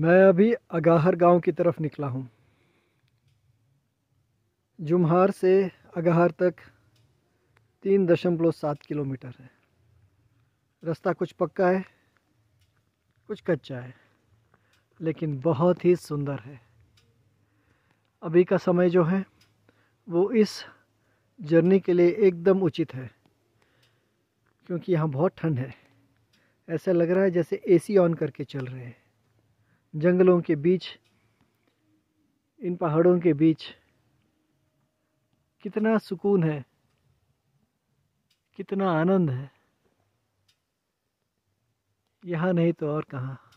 मैं अभी अगाहर गांव की तरफ निकला हूं। जुम्हार से अगाहर तक तीन दशमलव सात किलोमीटर है रास्ता कुछ पक्का है कुछ कच्चा है लेकिन बहुत ही सुंदर है अभी का समय जो है वो इस जर्नी के लिए एकदम उचित है क्योंकि यहाँ बहुत ठंड है ऐसा लग रहा है जैसे एसी ऑन करके चल रहे हैं जंगलों के बीच इन पहाड़ों के बीच कितना सुकून है कितना आनंद है यहाँ नहीं तो और कहाँ